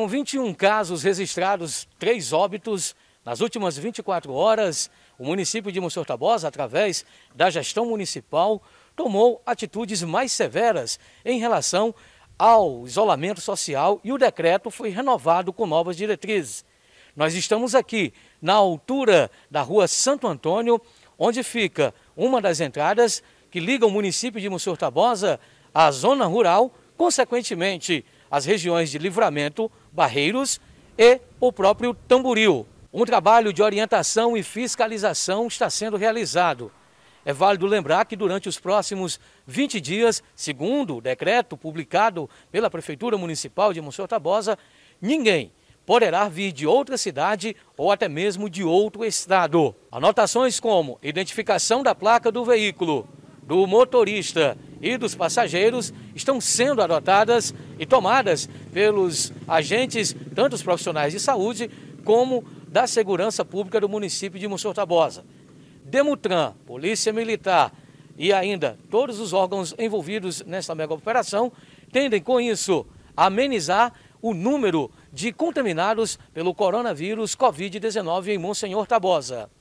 Com 21 casos registrados, três óbitos, nas últimas 24 horas, o município de Monsenhor Tabosa, através da gestão municipal, tomou atitudes mais severas em relação ao isolamento social e o decreto foi renovado com novas diretrizes. Nós estamos aqui na altura da rua Santo Antônio, onde fica uma das entradas que liga o município de Monsenhor Tabosa à zona rural, consequentemente as regiões de Livramento, Barreiros e o próprio Tamboril. Um trabalho de orientação e fiscalização está sendo realizado. É válido lembrar que durante os próximos 20 dias, segundo o decreto publicado pela Prefeitura Municipal de Monsenhor Tabosa, ninguém poderá vir de outra cidade ou até mesmo de outro estado. Anotações como identificação da placa do veículo, do motorista e dos passageiros estão sendo adotadas e tomadas pelos agentes, tanto os profissionais de saúde como da segurança pública do município de Monsenhor Tabosa. Demutran, Polícia Militar e ainda todos os órgãos envolvidos nesta mega operação tendem com isso a amenizar o número de contaminados pelo coronavírus Covid-19 em Monsenhor Tabosa.